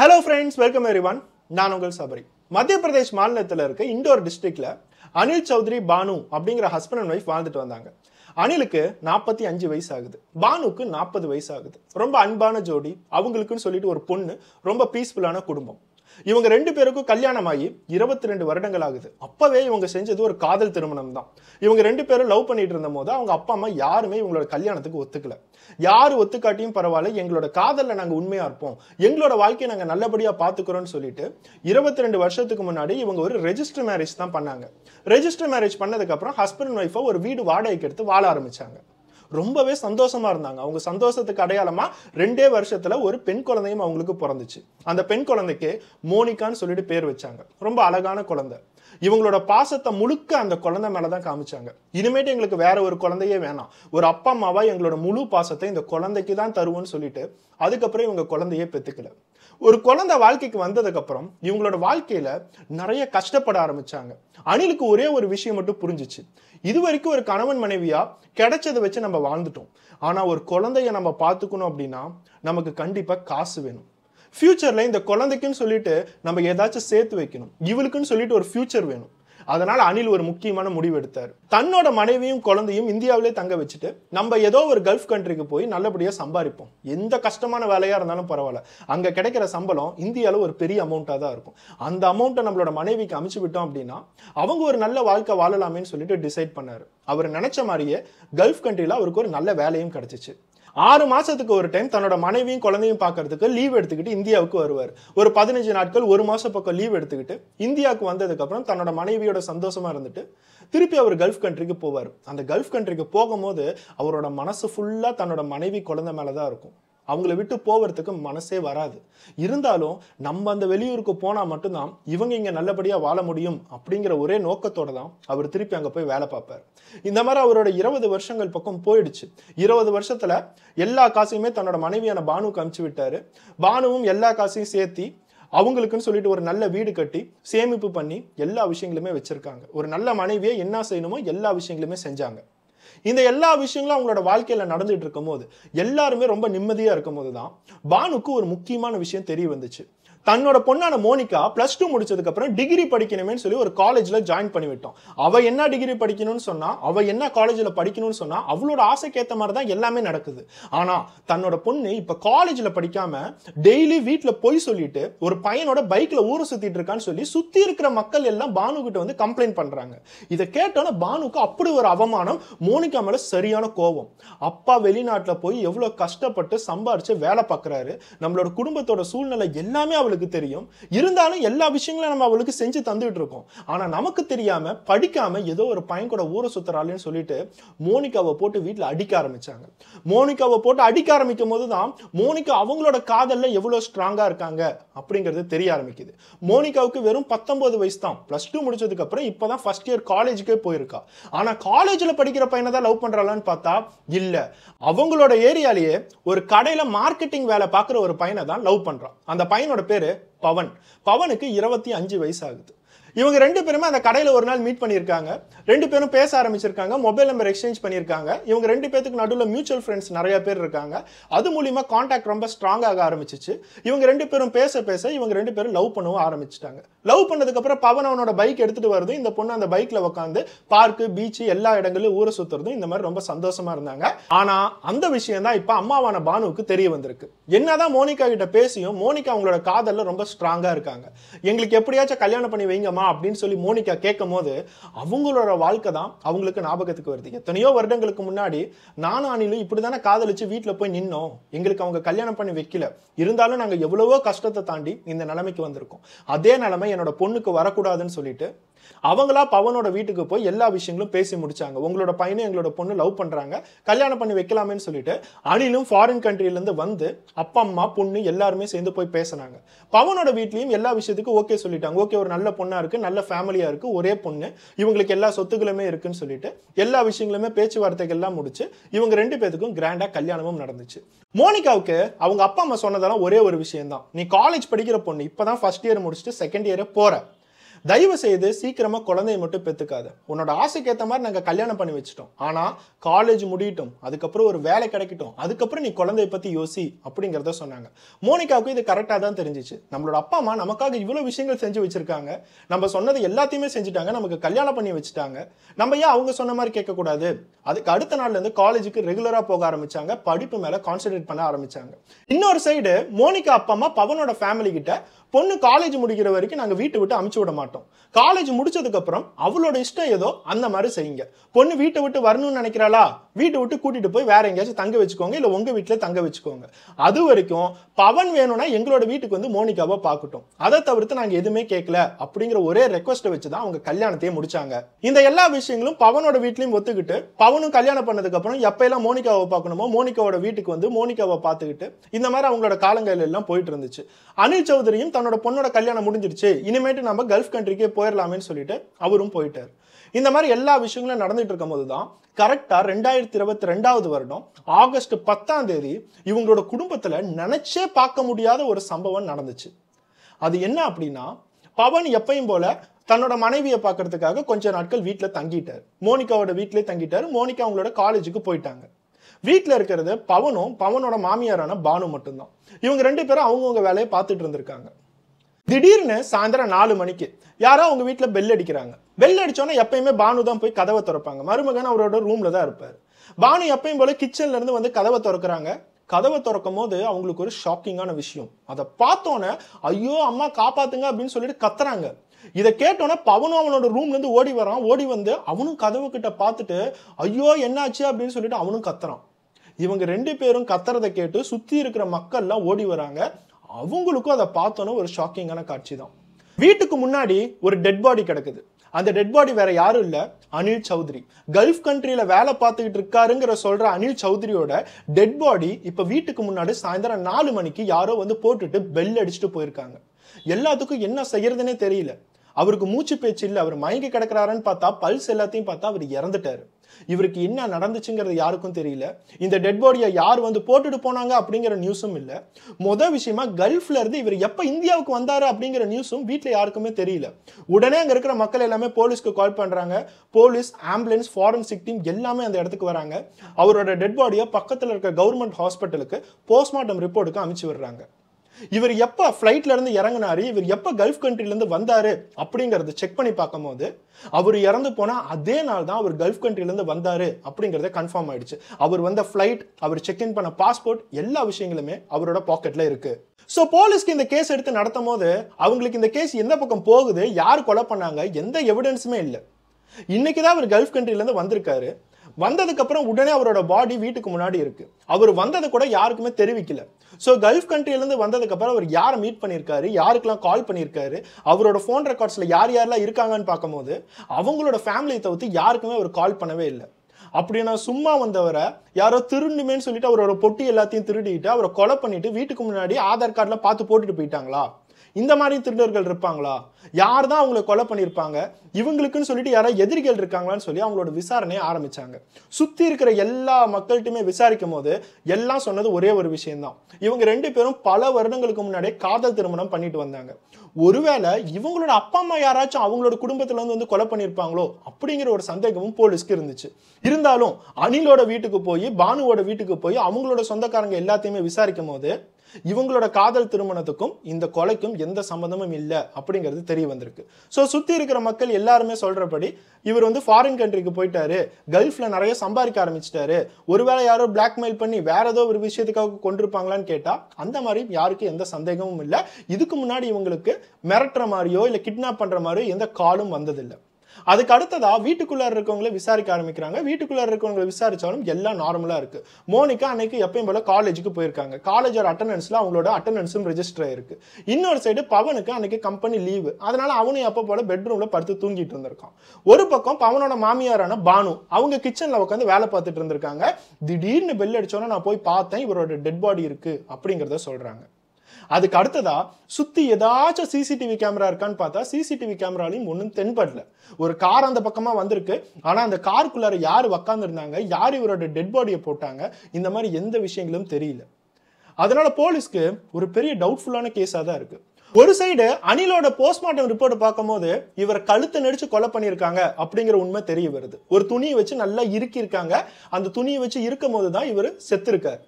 hello friends welcome everyone நான் உங்கள் சபரி மத்திய பிரதேஷ் மாநிலத்தில் இருக்க இண்டோர் டிஸ்ட்ரிக்டில் அனில் சௌத்ரி பானு அப்படிங்கிற ஹஸ்பண்ட் அண்ட் ஒய்ஃப் வாழ்ந்துட்டு வந்தாங்க அனிலுக்கு நாற்பத்தி அஞ்சு வயசு ஆகுது பானுக்கு நாற்பது வயசு ஆகுது ரொம்ப அன்பான ஜோடி அவங்களுக்குன்னு சொல்லிட்டு ஒரு பொண்ணு ரொம்ப பீஸ்ஃபுல்லான குடும்பம் இவங்க ரெண்டு பேருக்கும் கல்யாணம் ஆகி இருபத்தி ரெண்டு வருடங்கள் ஆகுது அப்பவே இவங்க செஞ்சது ஒரு காதல் திருமணம் தான் இவங்க ரெண்டு பேரும் லவ் பண்ணிட்டு இருந்த போது அவங்க அப்பா அம்மா யாருமே இவங்களோட கல்யாணத்துக்கு ஒத்துக்கல யாரு ஒத்துக்காட்டியும் பரவாயில்ல எங்களோட காதலில் நாங்கள் உண்மையா இருப்போம் எங்களோட வாழ்க்கையை நாங்கள் நல்லபடியாக பாத்துக்கிறோம்னு சொல்லிட்டு இருபத்தி ரெண்டு வருஷத்துக்கு முன்னாடி இவங்க ஒரு ரெஜிஸ்டர் மேரேஜ் தான் பண்ணாங்க ரெஜிஸ்டர் மேரேஜ் பண்ணதுக்கப்புறம் ஹஸ்பண்ட் ஒய்ஃபா ஒரு வீடு வாடகைக்கு எடுத்து வாழ ஆரம்பிச்சாங்க ரொம்பவே சந்தோஷமா இருந்தாங்க அவங்க சந்தோஷத்துக்கு அடையாளமா ரெண்டே வருஷத்துல ஒரு பெண் குழந்தையும் அவங்களுக்கு பிறந்துச்சு அந்த பெண் குழந்தைக்கு மோனிகான்னு சொல்லிட்டு பேர் வச்சாங்க ரொம்ப அழகான குழந்தை இவங்களோட பாசத்தை முழுக்க அந்த குழந்தை மேலதான் காமிச்சாங்க இனிமேட்டு எங்களுக்கு வேற ஒரு குழந்தையே வேணாம் ஒரு அப்பா அம்மாவா எங்களோட முழு பாசத்தை இந்த குழந்தைக்கு தான் தருவோம்னு சொல்லிட்டு அதுக்கப்புறம் இவங்க குழந்தையே பெத்துக்கல ஒரு குழந்தை வாழ்க்கைக்கு வந்ததுக்கப்புறம் இவங்களோட வாழ்க்கையில் நிறைய கஷ்டப்பட ஆரம்பித்தாங்க அணிலுக்கு ஒரே ஒரு விஷயம் மட்டும் புரிஞ்சிச்சு இது வரைக்கும் ஒரு கணவன் மனைவியாக கிடைச்சதை வச்சு நம்ம வாழ்ந்துட்டோம் ஆனால் ஒரு குழந்தைய நம்ம பார்த்துக்கணும் அப்படின்னா நமக்கு கண்டிப்பாக காசு வேணும் ஃப்யூச்சரில் இந்த குழந்தைக்குன்னு சொல்லிட்டு நம்ம ஏதாச்சும் சேர்த்து வைக்கணும் இவளுக்குன்னு சொல்லிட்டு ஒரு ஃப்யூச்சர் வேணும் அதனால் அனில் ஒரு முக்கியமான முடிவு எடுத்தார் தன்னோட மனைவியும் குழந்தையும் இந்தியாவிலே தங்க வச்சுட்டு நம்ம ஏதோ ஒரு கல்ஃப் கண்ட்ரிக்கு போய் நல்லபடியாக சம்பாதிப்போம் எந்த கஷ்டமான வேலையாக இருந்தாலும் பரவாயில்ல அங்கே கிடைக்கிற சம்பளம் இந்தியாவில் ஒரு பெரிய அமௌண்ட்டாக தான் இருக்கும் அந்த அமௌண்ட்டை நம்மளோட மனைவிக்கு அமைச்சு விட்டோம் அப்படின்னா அவங்க ஒரு நல்ல வாழ்க்கை வாழலாமேன்னு சொல்லிட்டு டிசைட் பண்ணார் அவர் நினச்ச மாதிரியே கல்ஃப் கண்ட்ரியில் அவருக்கு ஒரு நல்ல வேலையும் கிடச்சிச்சு ஆறு மாசத்துக்கு ஒரு டைம் தன்னோட மனைவியும் குழந்தையும் பார்க்கறதுக்கு லீவ் எடுத்துக்கிட்டு இந்தியாவுக்கு வருவார் ஒரு பதினஞ்சு நாட்கள் ஒரு மாசம் பக்கம் லீவ் எடுத்துக்கிட்டு இந்தியாவுக்கு வந்ததுக்கப்புறம் தன்னோட மனைவியோட சந்தோஷமா இருந்துட்டு திருப்பி அவர் கல்ஃப் கண்ட்ரிக்கு போவார் அந்த கல்ஃப் கண்ட்ரிக்கு போகும்போது அவரோட மனசு ஃபுல்லாக தன்னோட மனைவி குழந்தை மேலே தான் இருக்கும் அவங்கள விட்டு போகிறதுக்கு மனசே வராது இருந்தாலும் நம்ம அந்த வெளியூருக்கு போனால் மட்டும்தான் இவங்க இங்கே நல்லபடியாக வாழ முடியும் அப்படிங்கிற ஒரே நோக்கத்தோடு தான் அவர் திருப்பி அங்கே போய் வேலை பார்ப்பார் இந்த மாதிரி அவரோட இருபது வருஷங்கள் பக்கம் போயிடுச்சு இருபது வருஷத்தில் எல்லா காசையுமே தன்னோட மனைவியான பானுக்கு அமுச்சு விட்டார் பானுவும் எல்லா காசையும் சேர்த்தி அவங்களுக்குன்னு சொல்லிட்டு ஒரு நல்ல வீடு கட்டி சேமிப்பு பண்ணி எல்லா விஷயங்களுமே வச்சுருக்காங்க ஒரு நல்ல மனைவியை என்ன செய்யணுமோ எல்லா விஷயங்களுமே செஞ்சாங்க இந்த எல்லா விஷயங்களும் அவங்களோட வாழ்க்கையில் நடந்துட்டு இருக்கும்போது எல்லாருமே ரொம்ப நிம்மதியாக இருக்கும் போது தான் பானுக்கு ஒரு முக்கியமான விஷயம் தெரிய வந்துச்சு தன்னோட பொண்ணான மோனிகா பிளஸ் டூ முடிச்சதுக்கு அப்புறம் டிகிரி படிக்கணுமே சொல்லி ஒரு காலேஜ்ல ஜாயின் பண்ணி விட்டோம் அவ என்ன டிகிரி படிக்கணும்னு சொன்னா அவ என்ன காலேஜ்ல படிக்கணும்னு சொன்னா அவளோட ஆசைக்கு மாதிரி தான் எல்லாமே நடக்குது ஆனா தன்னோட பொண்ணு இப்ப காலேஜ்ல படிக்காம டெய்லி வீட்டுல போய் சொல்லிட்டு ஒரு பையனோட பைக்ல ஊரை சுத்திட்டு இருக்கான்னு சொல்லி சுத்தி இருக்கிற மக்கள் எல்லாம் பானு கிட்ட வந்து கம்ப்ளைண்ட் பண்றாங்க இதை கேட்டோன்னே பானுக்கு அப்படி ஒரு அவமானம் மோனிகா மேல சரியான கோபம் அப்பா வெளிநாட்டுல போய் எவ்வளவு கஷ்டப்பட்டு சம்பாரிச்சு வேலை பார்க்குறாரு நம்மளோட குடும்பத்தோட சூழ்நிலை எல்லாமே அவர் அவளுக்கு தெரியும் இருந்தாலும் எல்லா விஷயங்களும் நம்ம அவளுக்கு செஞ்சு தந்துட்டு இருக்கோம் ஆனா நமக்கு தெரியாம படிக்காம ஏதோ ஒரு பையன் கூட ஊரை சுத்துறாள்னு சொல்லிட்டு மோனிகாவை போட்டு வீட்டுல அடிக்க ஆரம்பிச்சாங்க மோனிகாவை போட்டு அடிக்க ஆரம்பிக்கும் போது தான் மோனிகா அவங்களோட காதல்ல எவ்வளவு ஸ்ட்ராங்கா இருக்காங்க அப்படிங்கறது தெரிய ஆரம்பிக்குது மோனிகாவுக்கு வெறும் பத்தொன்பது வயசு தான் பிளஸ் டூ முடிச்சதுக்கு அப்புறம் இப்பதான் ஃபர்ஸ்ட் இயர் காலேஜுக்கே போயிருக்கா ஆனா காலேஜ்ல படிக்கிற பையனை தான் லவ் பண்றாளான்னு பார்த்தா இல்ல அவங்களோட ஏரியாலேயே ஒரு கடையில மார்க்கெட்டிங் வேலை பார்க்குற ஒரு பையனை தான் லவ் பண்றான் அந்த பையனோட பேர் பேர் பவன் பவனுக்கு இருபத்தி அஞ்சு வயசு ஆகுது இவங்க ரெண்டு பேருமே அந்த கடையில் ஒரு நாள் மீட் பண்ணியிருக்காங்க ரெண்டு பேரும் பேச ஆரம்பிச்சிருக்காங்க மொபைல் நம்பர் எக்ஸ்சேஞ்ச் பண்ணியிருக்காங்க இவங்க ரெண்டு பேத்துக்கு நடுவில் மியூச்சுவல் ஃப்ரெண்ட்ஸ் நிறைய பேர் இருக்காங்க அது மூலிமா காண்டாக்ட் ரொம்ப ஸ்ட்ராங்காக ஆரம்பிச்சிச்சு இவங்க ரெண்டு பேரும் பேச பேச இவங்க ரெண்டு பேரும் லவ் பண்ணவும் ஆரம்பிச்சிட்டாங்க லவ் பண்ணதுக்கப்புறம் பவன் அவனோட பைக் எடுத்துகிட்டு வருது இந்த பொண்ணு அந்த பைக்கில் உட்காந்து பார்க்கு பீச்சு எல்லா இடங்களும் ஊரை சுற்றுறதும் இந்த மாதிரி ரொம்ப சந்தோஷமாக இருந்தாங்க ஆனால் அந்த விஷயம் தான் இப்போ அம்மாவான பானுவுக்கு தெரிய வந்திருக்கு என்னதான் மோனிகா கிட்ட பேசியும் மோனிகா அவங்களோட காதலில் ரொம்ப ஸ்ட்ராங்காக இருக்காங்க எங்களுக்கு எப்படியாச்சும் கல்யாணம் பண்ணி வைங்கம்மா அப்படின்னு சொல்லி மோனிகா கேட்கும் போது அவங்களோட வாழ்க்கை தான் அவங்களுக்கு ஞாபகத்துக்கு வருது எத்தனையோ வருடங்களுக்கு முன்னாடி நானும் அணிலும் இப்படி தானே காதலிச்சு வீட்டில் போய் நின்னோம் எங்களுக்கு அவங்க கல்யாணம் பண்ணி வைக்கல இருந்தாலும் நாங்கள் எவ்வளவோ கஷ்டத்தை தாண்டி இந்த நிலைமைக்கு வந்திருக்கோம் அதே நிலைமை என்னோட பொண்ணுக்கு வரக்கூடாதுன்னு சொல்லிட்டு அவங்களா பவனோட வீட்டுக்கு போய் எல்லா விஷயங்களும் பேசி முடிச்சாங்க உங்களோட பையனும் எங்களோட பொண்ணு லவ் பண்ணுறாங்க கல்யாணம் பண்ணி வைக்கலாமேன்னு சொல்லிட்டு அனிலும் ஃபாரின் கண்ட்ரிலேருந்து வந்து அப்பா அம்மா பொண்ணு எல்லாருமே சேர்ந்து போய் பேசினாங்க பவனோட வீட்லையும் எல்லா விஷயத்துக்கும் ஓகே சொல்லிட்டாங்க ஓகே ஒரு நல்ல பொண்ணாக இருக்குது நல்ல ஃபேமிலியாக இருக்குது ஒரே பொண்ணு இவங்களுக்கு எல்லா சொத்துக்களுமே இருக்குன்னு சொல்லிட்டு எல்லா விஷயங்களுமே பேச்சுவார்த்தைகள்லாம் முடிச்சு இவங்க ரெண்டு பேருக்கும் கிராண்டாக கல்யாணமும் நடந்துச்சு மோனிகாவுக்கு அவங்க அப்பா அம்மா சொன்னதெல்லாம் ஒரே ஒரு விஷயம் தான் நீ காலேஜ் படிக்கிற பொண்ணு இப்போ தான் ஃபர்ஸ்ட் இயர் முடிச்சுட்டு செகண்ட் இயரை போகிற தயவு செய்து சீக்கிரமாக குழந்தைய மட்டும் பெற்றுக்காத உன்னோட ஆசைக்கு ஏற்ற மாதிரி நாங்கள் கல்யாணம் பண்ணி வச்சுட்டோம் ஆனால் காலேஜ் முடியட்டும் அதுக்கப்புறம் ஒரு வேலை கிடைக்கட்டும் அதுக்கப்புறம் நீ குழந்தைய பற்றி யோசி அப்படிங்கிறத சொன்னாங்க மோனிகாவுக்கு இது கரெக்டாக தான் தெரிஞ்சிச்சு நம்மளோட அப்பா அம்மா நமக்காக இவ்வளோ விஷயங்கள் செஞ்சு வச்சுருக்காங்க நம்ம சொன்னது எல்லாத்தையுமே செஞ்சுட்டாங்க நமக்கு கல்யாணம் பண்ணி வச்சுட்டாங்க நம்ம ஏன் அவங்க சொன்ன மாதிரி கேட்கக்கூடாது அதுக்கு அடுத்த நாள்லேருந்து காலேஜுக்கு ரெகுலராக போக ஆரம்பிச்சாங்க படிப்பு மேலே கான்சென்ட்ரேட் பண்ண ஆரம்பிச்சாங்க இன்னொரு சைடு மோனிகா அப்பா அம்மா பவனோட ஃபேமிலி கிட்ட பொண்ணு காலேஜ் முடிக்கிற வரைக்கும் நாங்கள் வீட்டை விட்டு அமுச்சு விட மாட்டோம் காலேஜ் முடிச்சதுக்கப்புறம் அவளோட இஷ்டம் ஏதோ அந்த மாதிரி செய்யுங்க பொண்ணு வீட்டை விட்டு வரணும்னு நினைக்கிறாளா வீட்டை விட்டு கூட்டிட்டு போய் வேற எங்கேயாச்சும் தங்க வச்சுக்கோங்க இல்லை உங்கள் வீட்டில் தங்க வச்சுக்கோங்க அது வரைக்கும் பவன் வேணும்னா எங்களோட வீட்டுக்கு வந்து மோனிகாவை பார்க்கட்டும் அதை தவிர்த்து நாங்கள் எதுவுமே கேட்கல அப்படிங்கிற ஒரே ரெக்வஸ்ட்டை வச்சு தான் அவங்க கல்யாணத்தையே முடிச்சாங்க இந்த எல்லா விஷயங்களும் பவனோட வீட்லையும் ஒத்துக்கிட்டு பவனும் கல்யாணம் பண்ணதுக்கப்புறம் எல்லாம் மோனிகாவை பார்க்கணுமோ மோனிகாவோட வீட்டுக்கு வந்து மோனிகாவை பார்த்துக்கிட்டு இந்த மாதிரி அவங்களோட காலங்கள் எல்லாம் போயிட்டு இருந்துச்சு அனில் சௌதரியும் தன்னோட பொண்ணோட கல்யாணம் முடிஞ்சிடுச்சு இனிமேட்டு நம்ம கல்ஃப் கண்ட்ரிக்கே போயிடலாமேன்னு சொல்லிட்டு அவரும் போயிட்டார் இந்த மாதிரி எல்லா விஷயங்களும் நடந்துட்டு போது தான் கரெக்டாக ரெண்டாயிரத்தி இருபத்தி ரெண்டாவது வருடம் ஆகஸ்ட் பத்தாம் தேதி இவங்களோட குடும்பத்தில் நினச்சே பார்க்க முடியாத ஒரு சம்பவம் நடந்துச்சு அது என்ன அப்படின்னா பவன் எப்பையும் போல தன்னோட மனைவியை பார்க்கறதுக்காக கொஞ்ச நாட்கள் வீட்டில் தங்கிட்டார் மோனிகாவோட வீட்டிலே தங்கிட்டார் மோனிகா அவங்களோட காலேஜுக்கு போயிட்டாங்க வீட்டில் இருக்கிறது பவனும் பவனோட மாமியாரான பானு மட்டும்தான் இவங்க ரெண்டு பேரும் அவங்கவுங்க வேலையை பார்த்துட்டு இருந்திருக்காங்க திடீர்னு சாயந்தரம் நாலு மணிக்கு யாரோ அவங்க வீட்டில் பெல் அடிக்கிறாங்க பெல் அடித்தோன்னா எப்பயுமே பானு தான் போய் கதவை திறப்பாங்க மருமகன் அவரோட ரூமில் தான் இருப்பார் பானு எப்பயும் போல் கிச்சன்லேருந்து வந்து கதவை திறக்கிறாங்க கதவை திறக்கும் போது அவங்களுக்கு ஒரு ஷாக்கிங்கான விஷயம் அதை பார்த்தோன்னே ஐயோ அம்மா காப்பாத்துங்க அப்படின்னு சொல்லிட்டு கத்துறாங்க இதை கேட்டோன்னே பவனும் அவனோட ரூம்லேருந்து ஓடி வரான் ஓடி வந்து அவனும் கதவு கிட்ட பார்த்துட்டு ஐயோ என்னாச்சு அப்படின்னு சொல்லிட்டு அவனும் கத்துறான் இவங்க ரெண்டு பேரும் கத்துறதை கேட்டு சுற்றி இருக்கிற மக்கள்லாம் ஓடி வராங்க அவங்களுக்கும் அதை பார்த்தோன்னு ஒரு ஷாக்கிங்கான காட்சி தான் வீட்டுக்கு முன்னாடி ஒரு டெட் பாடி கிடக்குது அந்த டெட் பாடி வேற யாரும் இல்ல அனில் சௌத்ரி கல்ஃப் கண்ட்ரியில வேலை பார்த்துக்கிட்டு இருக்காருங்கிற சொல்ற அனில் சௌத்ரியோட டெட் பாடி இப்ப வீட்டுக்கு முன்னாடி சாயந்தரம் நாலு மணிக்கு யாரோ வந்து போட்டுட்டு பெல் அடிச்சுட்டு போயிருக்காங்க எல்லாத்துக்கும் என்ன செய்யறதுன்னே தெரியல அவருக்கு மூச்சு பேச்சு இல்லை அவர் மயங்கி கிடக்கிறாருன்னு பார்த்தா பல்ஸ் எல்லாத்தையும் பார்த்தா அவர் இறந்துட்டார் இவருக்கு என்ன நடந்துச்சுங்கிறது யாருக்கும் தெரியல இந்த டெட் பாடியை யார் வந்து போட்டுட்டு போனாங்க அப்படிங்கிற நியூஸும் இல்லை மொதல் விஷயமா கல்ஃப்ல இருந்து இவர் எப்போ இந்தியாவுக்கு வந்தார் அப்படிங்கிற நியூஸும் வீட்டில் யாருக்குமே தெரியல உடனே அங்கே இருக்கிற மக்கள் எல்லாமே போலீஸ்க்கு கால் பண்ணுறாங்க போலீஸ் ஆம்புலன்ஸ் ஃபாரன்சிக் டீம் எல்லாமே அந்த இடத்துக்கு வராங்க அவரோட டெட் பாடியை பக்கத்தில் இருக்க கவர்மெண்ட் ஹாஸ்பிட்டலுக்கு போஸ்ட்மார்ட்டம் ரிப்போர்ட்டுக்கு அனுப்பிச்சு விடுறாங்க இவர் எப்போ இருந்து இறங்கினாரு இவர் எப்போ கல்ஃப் கண்ட்ரிலேருந்து வந்தாரு அப்படிங்கறத செக் பண்ணி போது அவர் இறந்து போனா அதே நாள் தான் அவர் கல்ஃப் கண்ட்ரிலேருந்து வந்தாரு அப்படிங்கறத கன்ஃபார்ம் ஆயிடுச்சு அவர் வந்த ஃப்ளைட் அவர் செக் இன் பண்ண பாஸ்போர்ட் எல்லா விஷயங்களுமே அவரோட பாக்கெட்ல இருக்கு ஸோ போலீஸ்க்கு இந்த கேஸ் எடுத்து நடத்தும் போது அவங்களுக்கு இந்த கேஸ் எந்த பக்கம் போகுது யார் கொலை பண்ணாங்க எந்த எவிடன்ஸுமே இல்லை இன்னைக்கு தான் அவர் கல்ஃப் கண்ட்ரிலேருந்து வந்திருக்காரு வந்ததுக்கப்புறம் உடனே அவரோட பாடி வீட்டுக்கு முன்னாடி இருக்குது அவர் வந்ததை கூட யாருக்குமே தெரிவிக்கல ஸோ கல்ஃப் கண்ட்ரிலேருந்து வந்ததுக்கப்புறம் அவர் யாரை மீட் பண்ணியிருக்காரு யாருக்கெல்லாம் கால் பண்ணியிருக்காரு அவரோட ஃபோன் ரெக்கார்ட்ஸில் யார் யாரெல்லாம் இருக்காங்கன்னு பார்க்கும்போது அவங்களோட ஃபேமிலியை தவிர்த்து யாருக்குமே அவர் கால் பண்ணவே இல்லை அப்படி நான் சும்மா வந்தவரை யாரோ திருண்டுமேன்னு சொல்லிட்டு அவரோட பொட்டி எல்லாத்தையும் திருடிட்டு அவரை கொலை பண்ணிட்டு வீட்டுக்கு முன்னாடி ஆதார் கார்டில் பார்த்து போட்டுட்டு போயிட்டாங்களா இந்த மாதிரி திருடர்கள் இருப்பாங்களா யார் தான் அவங்களை கொலை பண்ணியிருப்பாங்க இவங்களுக்குன்னு சொல்லிட்டு யாராவது எதிரிகள் இருக்காங்களான்னு சொல்லி அவங்களோட விசாரணையை ஆரம்பிச்சாங்க சுற்றி இருக்கிற எல்லா மக்கள்கிட்டையுமே விசாரிக்கும் போது எல்லாம் சொன்னது ஒரே ஒரு விஷயம்தான் இவங்க ரெண்டு பேரும் பல வருடங்களுக்கு முன்னாடியே காதல் திருமணம் பண்ணிட்டு வந்தாங்க ஒருவேளை இவங்களோட அப்பா அம்மா யாராச்சும் அவங்களோட குடும்பத்துல வந்து கொலை பண்ணியிருப்பாங்களோ அப்படிங்கிற ஒரு சந்தேகமும் போலீஸ்க்கு இருந்துச்சு இருந்தாலும் அனிலோட வீட்டுக்கு போய் பானுவோட வீட்டுக்கு போய் அவங்களோட சொந்தக்காரங்க எல்லாத்தையுமே விசாரிக்கும் போது இவங்களோட காதல் திருமணத்துக்கும் இந்த கொலைக்கும் எந்த சம்மந்தமும் இல்லை அப்படிங்கிறது தெரிய வந்திருக்கு ஸோ சுற்றி இருக்கிற மக்கள் எல்லாருமே சொல்கிறபடி இவர் வந்து ஃபாரின் கண்ட்ரிக்கு போயிட்டாரு கல்ஃபில் நிறைய சம்பாதிக்க ஆரம்பிச்சிட்டாரு ஒருவேளை யாரோ பிளாக்மெயில் பண்ணி வேற ஏதோ ஒரு விஷயத்துக்காக கொண்டிருப்பாங்களான்னு கேட்டால் அந்த மாதிரி யாருக்கும் எந்த சந்தேகமும் இல்லை இதுக்கு முன்னாடி இவங்களுக்கு மிரட்டுற மாதிரியோ இல்லை கிட்னாப் பண்ணுற மாதிரியோ எந்த காலும் வந்ததில்லை அதுக்கு அடுத்ததா வீட்டுக்குள்ளே இருக்கவங்களை விசாரிக்க ஆரம்பிக்கிறாங்க வீட்டுக்குள்ளே இருக்கவங்களை விசாரிச்சாலும் எல்லாம் நார்மலாக இருக்கு மோனிகா அன்னைக்கு எப்பயும் போல காலேஜுக்கு போயிருக்காங்க காலேஜோட அட்டண்டன்ஸில் அவங்களோட அட்டண்டன்ஸும் ரெஜிஸ்டர் ஆயிருக்கு இன்னொரு சைடு பவனுக்கு அன்னைக்கு கம்பெனி லீவு அதனால அவனும் அப்போ போல பெட்ரூம்ல படுத்து தூங்கிட்டு இருந்திருக்கான் ஒரு பக்கம் பவனோட மாமியாரான பானு அவங்க கிச்சன்ல உட்காந்து வேலை பார்த்துட்டு இருந்திருக்காங்க திடீர்னு பெல் அடிச்சோன்னா நான் போய் பார்த்தேன் இவரோட டெட் பாடி இருக்கு அப்படிங்கிறத சொல்றாங்க அதுக்கு அடுத்ததா சுத்தி ஏதாச்சும் சிசிடிவி கேமரா இருக்கான்னு பார்த்தா சிசிடிவி கேமராலையும் ஒன்றும் தென்படல ஒரு கார் அந்த பக்கமா வந்திருக்கு ஆனா அந்த காருக்குள்ளார யார் உக்காந்துருந்தாங்க யார் இவரோட டெட் பாடியை போட்டாங்க இந்த மாதிரி எந்த விஷயங்களும் தெரியல அதனால போலீஸ்க்கு ஒரு பெரிய டவுட்ஃபுல்லான கேஸாக தான் இருக்கு ஒரு சைடு அணிலோட போஸ்ட்மார்ட்டம் ரிப்போர்ட் பார்க்கும்போது இவர் கழுத்தை நடிச்சு கொலை பண்ணியிருக்காங்க அப்படிங்கிற உண்மை தெரிய வருது ஒரு துணியை வச்சு நல்லா இருக்கிருக்காங்க அந்த துணியை வச்சு இருக்கும் போது தான் இவர் செத்துருக்கார்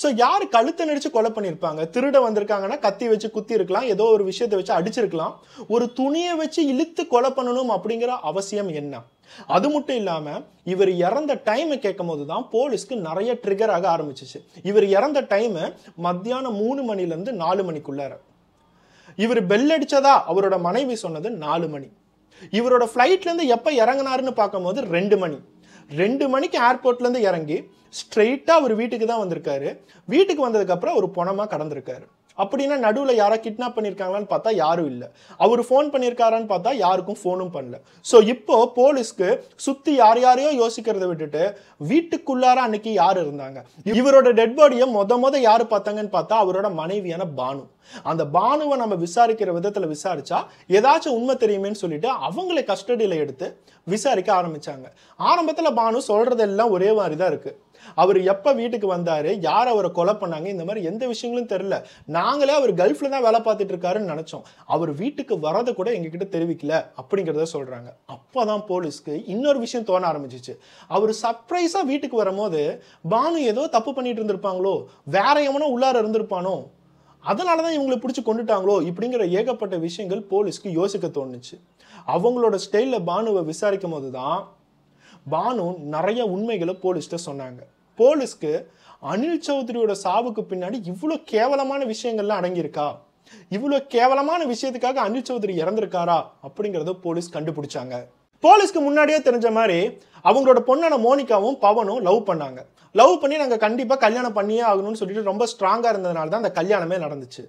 ஸோ யார் கழுத்தை நடிச்சு கொலை பண்ணியிருப்பாங்க திருட வந்திருக்காங்கன்னா கத்தி வச்சு குத்தி இருக்கலாம் ஏதோ ஒரு விஷயத்தை வச்சு அடிச்சிருக்கலாம் ஒரு துணியை வச்சு இழுத்து கொலை பண்ணணும் அப்படிங்கிற அவசியம் என்ன அது மட்டும் இல்லாம இவர் இறந்த டைம் கேட்கும் போது தான் போலீஸ்க்கு நிறைய ட்ரிகர் ஆக ஆரம்பிச்சிச்சு இவர் இறந்த டைமு மத்தியானம் மூணு மணிலேருந்து நாலு மணிக்குள்ளார இவர் பெல் அடிச்சதா அவரோட மனைவி சொன்னது நாலு மணி இவரோட ஃப்ளைட்லேருந்து எப்போ இறங்கினாருன்னு பார்க்கும்போது ரெண்டு மணி ரெண்டு மணிக்கு ஏர்போர்ட்லேருந்து இறங்கி ஸ்ட்ரெயிட்டாக ஒரு வீட்டுக்கு தான் வந்திருக்காரு வீட்டுக்கு வந்ததுக்கப்புறம் ஒரு பணமாக கடந்திருக்காரு அப்படின்னா நடுவில் யாரை கிட்னாப் பண்ணியிருக்காங்களான்னு பார்த்தா யாரும் இல்லை அவர் ஃபோன் பண்ணியிருக்காரான்னு பார்த்தா யாருக்கும் ஃபோனும் பண்ணல ஸோ இப்போ போலீஸ்க்கு சுற்றி யார் யாரையோ யோசிக்கிறத விட்டுட்டு வீட்டுக்குள்ளார அன்னைக்கு யார் இருந்தாங்க இவரோட டெட் பாடியை மொத மொத யார் பார்த்தாங்கன்னு பார்த்தா அவரோட மனைவியான பானு அந்த பானுவை நம்ம விசாரிக்கிற விதத்தில் விசாரிச்சா ஏதாச்சும் உண்மை தெரியுமேன்னு சொல்லிட்டு அவங்களை கஸ்டடியில் எடுத்து விசாரிக்க ஆரம்பிச்சாங்க ஆரம்பத்தில் பானு சொல்கிறதெல்லாம் ஒரே மாதிரி தான் இருக்குது அவர் எப்போ வீட்டுக்கு வந்தார் யார் அவரை கொலை பண்ணாங்க இந்த மாதிரி எந்த விஷயங்களும் தெரில நாங்களே அவர் கல்ஃபில் தான் வேலை பார்த்துட்டு இருக்காருன்னு நினச்சோம் அவர் வீட்டுக்கு வரதை கூட எங்ககிட்ட தெரிவிக்கல அப்படிங்கிறத சொல்கிறாங்க அப்போ தான் போலீஸ்க்கு இன்னொரு விஷயம் தோண ஆரம்பிச்சிச்சு அவர் சர்ப்ரைஸாக வீட்டுக்கு வரும்போது பானு ஏதோ தப்பு பண்ணிட்டு இருந்திருப்பாங்களோ வேற எவனோ உள்ளார இருந்திருப்பானோ அதனால தான் இவங்களை பிடிச்சி கொண்டுட்டாங்களோ இப்படிங்கிற ஏகப்பட்ட விஷயங்கள் போலீஸ்க்கு யோசிக்க தோணுச்சு அவங்களோட ஸ்டைலில் பானுவை விசாரிக்கும் போது தான் பானு நிறைய உண்மைகளை போலீஸ்கிட்ட சொன்னாங்க போலீஸ்க்கு அனில் சௌத்ரியோட சாவுக்கு பின்னாடி இவ்வளோ கேவலமான விஷயங்கள்லாம் அடங்கியிருக்கா இவ்வளோ கேவலமான விஷயத்துக்காக அனில் சௌத்ரி இறந்திருக்காரா அப்படிங்கிறத போலீஸ் கண்டுபிடிச்சாங்க போலீஸ்க்கு முன்னாடியே தெரிஞ்ச மாதிரி அவங்களோட பொண்ணான மோனிகாவும் பவனும் லவ் பண்ணாங்க லவ் பண்ணி நாங்கள் கண்டிப்பாக கல்யாணம் பண்ணியே ஆகணும்னு சொல்லிட்டு ரொம்ப ஸ்ட்ராங்காக இருந்ததுனால தான் அந்த கல்யாணமே நடந்துச்சு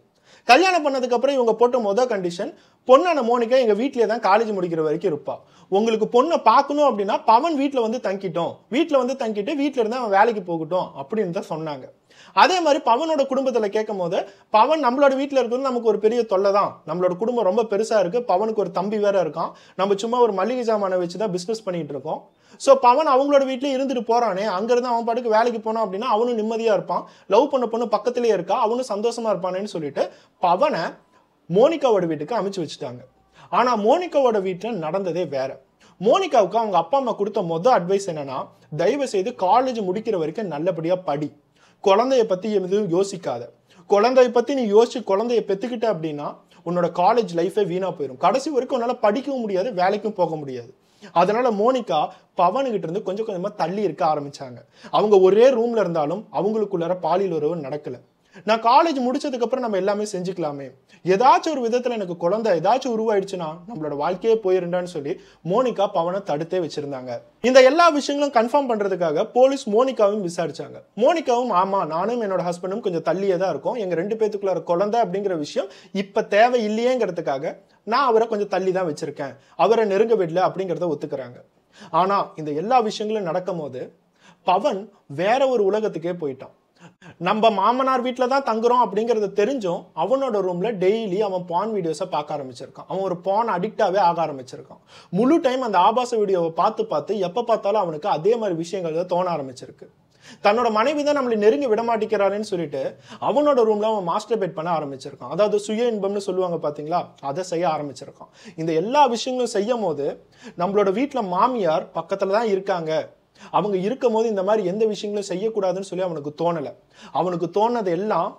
கல்யாணம் பண்ணதுக்கப்புறம் இவங்க போட்ட மொதல் கண்டிஷன் பொண்ணான மோனிகா எங்கள் வீட்டிலே தான் காலேஜ் முடிக்கிற வரைக்கும் இருப்பா உங்களுக்கு பொண்ணை பார்க்கணும் அப்படின்னா பவன் வீட்டில் வந்து தங்கிட்டோம் வீட்டில் வந்து தங்கிட்டு வீட்டில் இருந்து அவன் வேலைக்கு போகட்டும் அப்படின்னு தான் சொன்னாங்க அதே மாதிரி பவனோட குடும்பத்தில் கேட்கும் போது பவன் நம்மளோட வீட்டில் இருக்கிறது நமக்கு ஒரு பெரிய தொல்லை தான் நம்மளோட குடும்பம் ரொம்ப பெருசாக இருக்குது பவனுக்கு ஒரு தம்பி வேற இருக்கான் நம்ம சும்மா ஒரு மளிகை ஜாமானை வச்சு தான் பிஸ்னஸ் பண்ணிட்டு இருக்கோம் ஸோ பவன் அவங்களோட வீட்டிலே இருந்துட்டு போகிறானே அங்கேருந்து அவன் பாட்டுக்கு வேலைக்கு போனான் அப்படின்னா அவனும் நிம்மதியாக இருப்பான் லவ் பண்ண பொண்ணு பக்கத்துலேயே இருக்கா அவனும் சந்தோஷமாக இருப்பானேன்னு சொல்லிட்டு பவனை மோனிகாவோட வீட்டுக்கு அமைச்சு வச்சுட்டாங்க ஆனால் மோனிகாவோட வீட்டில் நடந்ததே வேற மோனிகாவுக்கு அவங்க அப்பா அம்மா கொடுத்த மொதல் அட்வைஸ் என்னன்னா தயவு செய்து காலேஜ் முடிக்கிற வரைக்கும் நல்லபடியாக படி குழந்தைய பற்றி எதுவும் யோசிக்காத குழந்தைய பற்றி நீ யோசிச்சு குழந்தைய பெற்றுக்கிட்ட அப்படின்னா உன்னோட காலேஜ் லைஃபே வீணாக போயிடும் கடைசி வரைக்கும் உன்னால் படிக்கவும் முடியாது வேலைக்கும் போக முடியாது அதனால மோனிகா பவனுகிட்ட இருந்து கொஞ்சம் கொஞ்சமாக தள்ளி இருக்க ஆரம்பிச்சாங்க அவங்க ஒரே ரூம்ல இருந்தாலும் அவங்களுக்குள்ளார பாலியல் உறவு நடக்கலை நான் காலேஜ் முடிச்சதுக்கப்புறம் நம்ம எல்லாமே செஞ்சுக்கலாமே ஏதாச்சும் ஒரு விதத்தில் எனக்கு குழந்தை ஏதாச்சும் உருவாயிடுச்சுன்னா நம்மளோட வாழ்க்கையே போயிருண்டான்னு சொல்லி மோனிகா பவனை தடுத்தே வச்சிருந்தாங்க இந்த எல்லா விஷயங்களும் கன்ஃபார்ம் பண்றதுக்காக போலீஸ் மோனிகாவும் விசாரிச்சாங்க மோனிகாவும் ஆமா நானும் என்னோட ஹஸ்பண்டும் கொஞ்சம் தள்ளியே தான் இருக்கும் எங்க ரெண்டு பேத்துக்குள்ள குழந்தை அப்படிங்கிற விஷயம் இப்ப தேவை இல்லையேங்கிறதுக்காக நான் அவரை கொஞ்சம் தள்ளி தான் வச்சிருக்கேன் அவரை நெருங்க விடல அப்படிங்கிறத ஒத்துக்கிறாங்க ஆனா இந்த எல்லா விஷயங்களும் நடக்கும் போது பவன் வேற ஒரு உலகத்துக்கே போயிட்டான் நம்ம மாமனார் வீட்டில் தான் தங்குறோம் அப்படிங்கிறது தெரிஞ்சும் அவனோட ரூமில் டெய்லி அவன் பான் வீடியோஸை பார்க்க ஆரம்பிச்சிருக்கான் அவன் ஒரு பான் அடிக்டாகவே ஆக ஆரம்பிச்சிருக்கான் முழு டைம் அந்த ஆபாச வீடியோவை பார்த்து பார்த்து எப்போ பார்த்தாலும் அவனுக்கு அதே மாதிரி விஷயங்கள் தோண ஆரம்பிச்சிருக்கு தன்னோட மனைவி தான் நம்மளை நெருங்கி விடமாட்டிக்கிறாளேன்னு சொல்லிட்டு அவனோட ரூம்ல அவன் மாஸ்டர் பேட் பண்ண ஆரம்பிச்சிருக்கான் அதாவது சுய இன்பம்னு சொல்லுவாங்க பாத்தீங்களா அதை செய்ய ஆரம்பிச்சிருக்கான் இந்த எல்லா விஷயங்களும் செய்யும் போது நம்மளோட வீட்டில் மாமியார் பக்கத்துல தான் இருக்காங்க அவங்க இருக்கும் போது இந்த மாதிரி எந்த விஷயங்களும் செய்யக்கூடாதுன்னு சொல்லி அவனுக்கு தோணலை அவனுக்கு தோணது எல்லாம்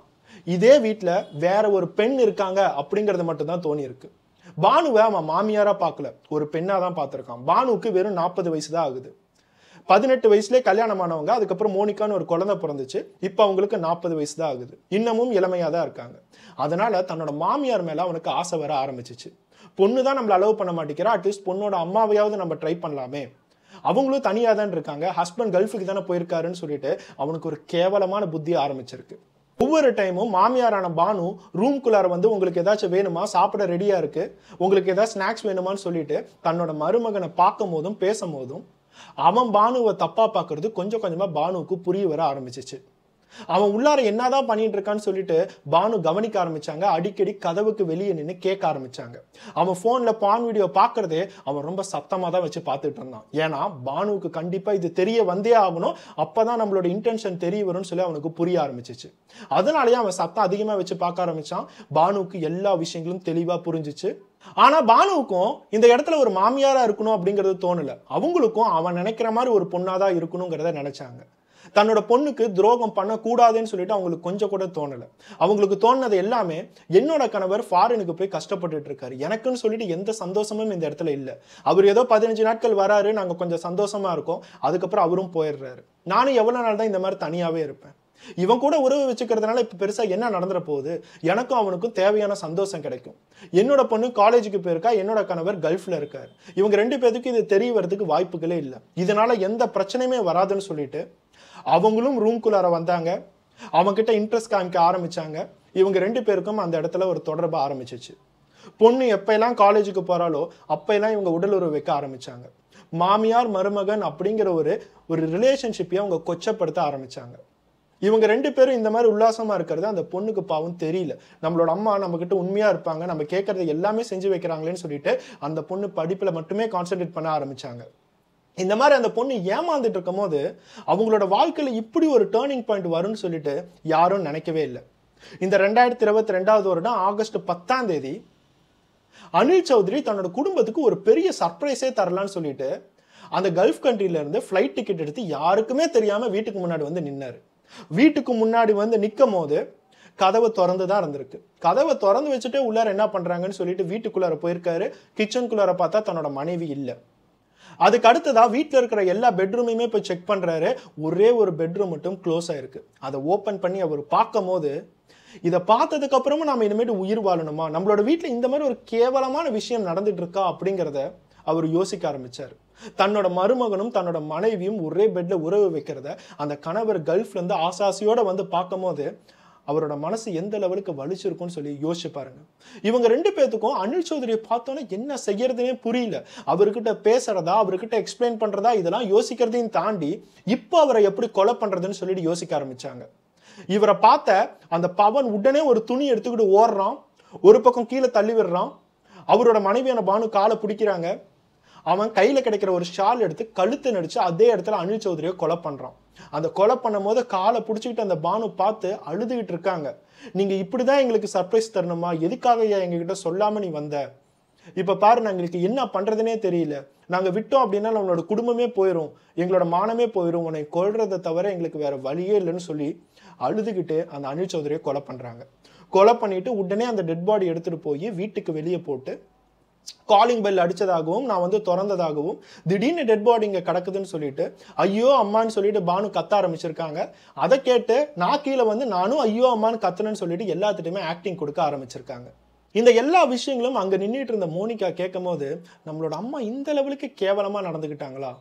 இதே வீட்டில் வேற ஒரு பெண் இருக்காங்க அப்படிங்கிறது மட்டும்தான் தோணியிருக்கு பானுவை அவன் மாமியாராக பார்க்கல ஒரு பெண்ணாக தான் பார்த்துருக்கான் பானுவுக்கு வெறும் நாற்பது வயசு தான் ஆகுது பதினெட்டு வயசுலேயே கல்யாணம் ஆனவங்க அதுக்கப்புறம் மோனிக்கான்னு ஒரு குழந்தை பிறந்துச்சு இப்போ அவங்களுக்கு நாற்பது வயசு தான் ஆகுது இன்னமும் இளமையாக தான் இருக்காங்க அதனால தன்னோட மாமியார் மேலே அவனுக்கு ஆசை வர ஆரம்பிச்சிச்சு பொண்ணு தான் நம்மளை அலோவ் பண்ண மாட்டேங்கிறா அட்லீஸ்ட் பொண்ணோட அம்மாவையாவது நம்ம ட்ரை பண்ணலாமே அவங்களும் தனியாக தான் இருக்காங்க ஹஸ்பண்ட் கல்ஃபுக்கு தானே போயிருக்காருன்னு சொல்லிட்டு அவனுக்கு ஒரு கேவலமான புத்தி ஆரம்பிச்சிருக்கு ஒவ்வொரு டைமும் மாமியாரான பானு ரூம்குள்ளார வந்து உங்களுக்கு ஏதாச்சும் வேணுமா சாப்பிட ரெடியாக இருக்குது உங்களுக்கு ஏதாவது ஸ்நாக்ஸ் வேணுமான்னு சொல்லிட்டு தன்னோட மருமகனை பார்க்கும் போதும் பேசும் போதும் அவன் பானுவை தப்பாக பார்க்கறது கொஞ்சம் கொஞ்சமாக பானுவுக்கு புரிய வர ஆரம்பிச்சிச்சு அவன் உள்ளார என்னதான் பண்ணிட்டு இருக்கான்னு சொல்லிட்டு பானு கவனிக்க ஆரம்பிச்சாங்க அடிக்கடி கதவுக்கு வெளியே நின்று கேட்க ஆரம்பிச்சாங்க அவன் போன்ல பான் வீடியோ பாக்குறதே அவன் ரொம்ப சத்தமா தான் வச்சு பார்த்துட்டு இருந்தான் ஏன்னா பானுவுக்கு கண்டிப்பா இது தெரிய வந்தே ஆகணும் அப்பதான் நம்மளோட இன்டென்ஷன் தெரிய வரும்னு சொல்லி அவனுக்கு புரிய ஆரம்பிச்சிச்சு அதனாலயே அவன் சத்தம் அதிகமா வச்சு பார்க்க ஆரம்பிச்சான் பானுவுக்கு எல்லா விஷயங்களும் தெளிவா புரிஞ்சிச்சு ஆனா பானுவுக்கும் இந்த இடத்துல ஒரு மாமியாரா இருக்கணும் அப்படிங்கறது தோணல அவங்களுக்கும் அவன் நினைக்கிற மாதிரி ஒரு பொண்ணாதான் இருக்கணுங்கிறத நினைச்சாங்க தன்னோட பொண்ணுக்கு துரோகம் பண்ணக்கூடாதுன்னு சொல்லிட்டு அவங்களுக்கு கொஞ்சம் கூட தோணலை அவங்களுக்கு தோணுனது எல்லாமே என்னோட கணவர் ஃபாரினுக்கு போய் கஷ்டப்பட்டுட்டு இருக்காரு எனக்குன்னு சொல்லிட்டு எந்த சந்தோஷமும் இந்த இடத்துல இல்லை அவர் ஏதோ பதினஞ்சு நாட்கள் வராரு நாங்கள் கொஞ்சம் சந்தோஷமா இருக்கோம் அதுக்கப்புறம் அவரும் போயிடுறாரு நானும் எவ்வளோ நாள் தான் இந்த மாதிரி தனியாகவே இருப்பேன் இவன் கூட உறவு வச்சுக்கிறதுனால இப்போ பெருசாக என்ன நடந்துற போகுது எனக்கும் அவனுக்கும் தேவையான சந்தோஷம் கிடைக்கும் என்னோட பொண்ணு காலேஜுக்கு போயிருக்கா என்னோட கணவர் கல்ஃப்ல இருக்கார் இவங்க ரெண்டு பேருக்கும் இது தெரிய வரதுக்கு வாய்ப்புகளே இல்லை இதனால எந்த பிரச்சனையுமே வராதுன்னு சொல்லிட்டு அவங்களும் ரூம்குள்ளார வந்தாங்க அவங்ககிட்ட இன்ட்ரெஸ்ட் காமிக்க ஆரம்பித்தாங்க இவங்க ரெண்டு பேருக்கும் அந்த இடத்துல ஒரு தொடர்பு ஆரம்பிச்சிச்சு பொண்ணு எப்பெல்லாம் காலேஜுக்கு போகிறாலோ அப்பெல்லாம் இவங்க உடல் உறவு வைக்க ஆரம்பித்தாங்க மாமியார் மருமகன் அப்படிங்கிற ஒரு ஒரு ரிலேஷன்ஷிப்பையும் அவங்க கொச்சப்படுத்த ஆரம்பித்தாங்க இவங்க ரெண்டு பேரும் இந்த மாதிரி உல்லாசமாக இருக்கிறது அந்த பொண்ணுக்கு பாவம் தெரியல நம்மளோட அம்மா நம்மக்கிட்ட உண்மையாக இருப்பாங்க நம்ம கேட்குறது எல்லாமே செஞ்சு வைக்கிறாங்களேன்னு சொல்லிட்டு அந்த பொண்ணு படிப்பில் மட்டுமே கான்சென்ட்ரேட் பண்ண ஆரம்பித்தாங்க இந்த மாதிரி அந்த பொண்ணு ஏமாந்துட்டு இருக்கும் போது அவங்களோட வாழ்க்கையில் இப்படி ஒரு டேர்னிங் பாயிண்ட் வரும்னு சொல்லிட்டு யாரும் நினைக்கவே இல்லை இந்த ரெண்டாயிரத்தி இருபத்தி ரெண்டாவது வருடம் ஆகஸ்ட் பத்தாம் தேதி அனில் சௌத்ரி தன்னோட குடும்பத்துக்கு ஒரு பெரிய சர்ப்ரைஸே தரலான்னு சொல்லிட்டு அந்த கல்ஃப் கண்ட்ரிலேருந்து ஃப்ளைட் டிக்கெட் எடுத்து யாருக்குமே தெரியாமல் வீட்டுக்கு முன்னாடி வந்து நின்னார் வீட்டுக்கு முன்னாடி வந்து நிற்கும் போது கதவை திறந்து தான் இருந்திருக்கு கதவை திறந்து வச்சுட்டு உள்ளார என்ன பண்ணுறாங்கன்னு சொல்லிட்டு வீட்டுக்குள்ளார போயிருக்காரு கிச்சனுக்குள்ளார பார்த்தா தன்னோட மனைவி இல்லை அதுக்கு அடுத்ததாக வீட்டில் இருக்கிற எல்லா பெட்ரூமையுமே போய் செக் பண்ணுறாரு ஒரே ஒரு பெட்ரூம் மட்டும் க்ளோஸ் ஆகிருக்கு அதை ஓப்பன் பண்ணி அவர் பார்க்கும் போது இதை பார்த்ததுக்கப்புறமும் நம்ம இனிமேட்டு உயிர் வாழணுமா நம்மளோட வீட்டில் இந்த மாதிரி ஒரு கேவலமான விஷயம் நடந்துட்டு இருக்கா அப்படிங்கிறத அவர் யோசிக்க ஆரம்பித்தார் தன்னோட மருமகனும் தன்னோட மனைவியும் ஒரே பெட்டில் உறவு வைக்கிறத அந்த கணவர் கல்ஃப்லேருந்து ஆசாசியோடு வந்து பார்க்கும் போது அவரோட மனசு எந்த லெவலுக்கு வலிச்சிருக்கும்னு சொல்லி யோசிச்சு பாருங்க இவங்க ரெண்டு பேத்துக்கும் அனில் சௌதரியை பார்த்தோன்னே என்ன செய்யறதுனே புரியல அவர்கிட்ட பேசுறதா அவர்கிட்ட எக்ஸ்பிளைன் பண்றதா இதெல்லாம் யோசிக்கிறதையும் தாண்டி இப்போ அவரை எப்படி கொலை பண்றதுன்னு சொல்லிட்டு யோசிக்க ஆரம்பிச்சாங்க இவரை பார்த்த அந்த பவன் உடனே ஒரு துணி எடுத்துக்கிட்டு ஓடுறான் ஒரு பக்கம் கீழே தள்ளி விடுறான் அவரோட மனைவியான பானு காலை பிடிக்கிறாங்க அவன் கையில் கிடைக்கிற ஒரு ஷால் எடுத்து கழுத்து நடிச்சு அதே இடத்துல அனில் சௌதரியை கொலை பண்ணுறான் அந்த கொலை பண்ணும் போது காலை பிடிச்சிக்கிட்டு அந்த பானு பார்த்து அழுதுகிட்டு இருக்காங்க நீங்கள் இப்படி தான் எங்களுக்கு சர்ப்ரைஸ் தரணுமா எதுக்காக எங்ககிட்ட சொல்லாமல் நீ வந்த இப்போ பாரு நாங்களுக்கு என்ன பண்ணுறதுனே தெரியல நாங்கள் விட்டோம் அப்படின்னா நம்மளோட குடும்பமே போயிடும் எங்களோட மானமே போயிடும் உன்னை கொள்றதை தவிர எங்களுக்கு வேறு வழியே இல்லைன்னு சொல்லி அழுதுகிட்டு அந்த அனில் சௌதரியை கொலை பண்ணுறாங்க கொலை பண்ணிட்டு உடனே அந்த டெட் பாடி எடுத்துகிட்டு போய் வீட்டுக்கு வெளியே போட்டு காலிங் பெல் அடித்ததாகவும் நான் வந்து திறந்ததாகவும் திடீர்னு டெட் பாடி இங்கே கிடக்குதுன்னு சொல்லிட்டு ஐயோ அம்மான்னு சொல்லிட்டு பானு கத்த ஆரம்பிச்சிருக்காங்க அதை கேட்டு நான் கீழே வந்து நானும் ஐயோ அம்மான்னு கத்துனேன்னு சொல்லிட்டு எல்லாத்துட்டையுமே ஆக்டிங் கொடுக்க ஆரம்பிச்சிருக்காங்க இந்த எல்லா விஷயங்களும் அங்கே நின்றுட்டு இருந்த மோனிகா கேட்கும் போது நம்மளோட அம்மா இந்த லெவலுக்கு கேவலமாக நடந்துக்கிட்டாங்களா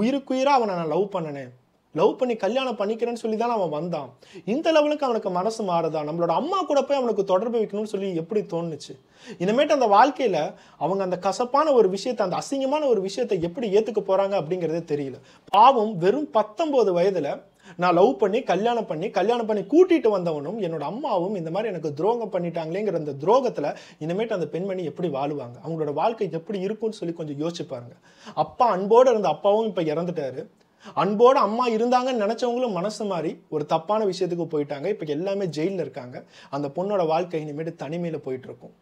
உயிருக்குயிராக அவனை நான் லவ் பண்ணினேன் லவ் பண்ணி கல்யாணம் பண்ணிக்கிறேன்னு சொல்லி தான் அவன் வந்தான் இந்த லெவலுக்கு அவனுக்கு மனசு மாறுதான் நம்மளோட அம்மா கூட போய் அவனுக்கு தொடர்பு வைக்கணும்னு சொல்லி எப்படி தோணுச்சு இனிமேட்டு அந்த வாழ்க்கையில் அவங்க அந்த கசப்பான ஒரு விஷயத்தை அந்த அசிங்கமான ஒரு விஷயத்தை எப்படி ஏற்றுக்க போகிறாங்க அப்படிங்கிறதே தெரியல பாவம் வெறும் பத்தொம்போது வயதில் நான் லவ் பண்ணி கல்யாணம் பண்ணி கல்யாணம் பண்ணி கூட்டிட்டு வந்தவனும் என்னோட அம்மாவும் இந்த மாதிரி எனக்கு துரோகம் பண்ணிட்டாங்களேங்கிற அந்த துரோகத்தில் இனிமேட்டு அந்த பெண்மணி எப்படி வாழுவாங்க அவங்களோட வாழ்க்கை எப்படி இருக்கும்னு சொல்லி கொஞ்சம் யோசிச்சு பாருங்க அப்பா அன்போடு இருந்த அப்பாவும் இப்போ இறந்துட்டாரு அன்போடு அம்மா இருந்தாங்கன்னு நினச்சவங்களும் மனசு மாதிரி ஒரு தப்பான விஷயத்துக்கு போயிட்டாங்க இப்போ எல்லாமே ஜெயிலில் இருக்காங்க அந்த பொண்ணோட வாழ்க்கை இனிமேட்டு தனிமையில் போயிட்டுருக்கும்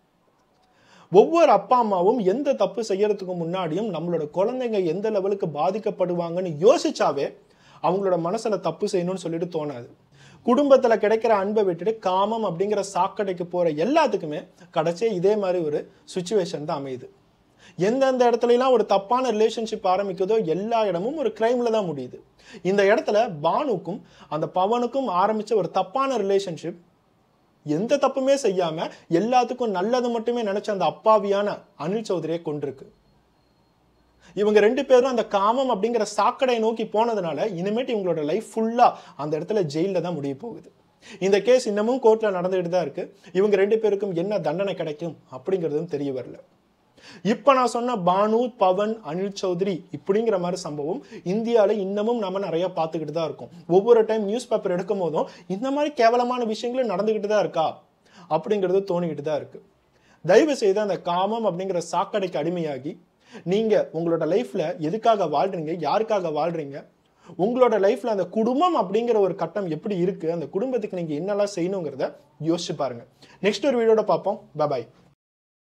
ஒவ்வொரு அப்பா அம்மாவும் எந்த தப்பு செய்யறதுக்கு முன்னாடியும் நம்மளோட குழந்தைங்க எந்த லெவலுக்கு பாதிக்கப்படுவாங்கன்னு யோசிச்சாவே அவங்களோட மனசில் தப்பு செய்யணும்னு சொல்லிட்டு தோணாது குடும்பத்தில் கிடைக்கிற அன்பை விட்டுட்டு காமம் அப்படிங்கிற சாக்கடைக்கு போகிற எல்லாத்துக்குமே கடைசியாக இதே மாதிரி ஒரு சுச்சுவேஷன் தான் அமையுது எந்தெந்த இடத்துலலாம் ஒரு தப்பான ரிலேஷன்ஷிப் ஆரம்பிக்குதோ எல்லா இடமும் ஒரு கிரைமில் தான் முடியுது இந்த இடத்துல பானுக்கும் அந்த பவனுக்கும் ஆரம்பித்த ஒரு தப்பான ரிலேஷன்ஷிப் எந்த தப்புமே செய்யாமல் எல்லாத்துக்கும் நல்லது மட்டுமே நினச்ச அந்த அப்பாவியான அனில் சௌத்ரியை கொண்டிருக்கு இவங்க ரெண்டு பேரும் அந்த காமம் அப்படிங்கிற சாக்கடையை நோக்கி போனதுனால இனிமேட்டு இவங்களோட லைஃப் ஃபுல்லாக அந்த இடத்துல ஜெயிலில் தான் முடிய போகுது இந்த கேஸ் இன்னமும் கோர்ட்டில் நடந்துகிட்டு தான் இருக்குது இவங்க ரெண்டு பேருக்கும் என்ன தண்டனை கிடைக்கும் அப்படிங்கிறதும் தெரிய வரல இப்போ நான் சொன்ன பானு பவன் அனில் சௌத்ரி இப்படிங்கிற மாதிரி சம்பவம் இந்தியாவில் இன்னமும் நம்ம நிறைய பார்த்துக்கிட்டு தான் இருக்கோம் ஒவ்வொரு டைம் நியூஸ் பேப்பர் எடுக்கும் போதும் இந்த மாதிரி கேவலமான விஷயங்களும் நடந்துக்கிட்டு தான் இருக்கா அப்படிங்கிறது தோணிக்கிட்டு தான் இருக்கு தயவு செய்து அந்த காமம் அப்படிங்கிற சாக்கடைக்கு அடிமையாகி நீங்கள் உங்களோட லைஃப்ல எதுக்காக வாழ்கிறீங்க யாருக்காக வாழ்கிறீங்க உங்களோட லைஃப்ல அந்த குடும்பம் அப்படிங்கிற ஒரு கட்டம் எப்படி இருக்குது அந்த குடும்பத்துக்கு நீங்கள் என்னெல்லாம் செய்யணுங்கிறத யோசிச்சு பாருங்க நெக்ஸ்ட் ஒரு வீடியோட பார்ப்போம் பபாய்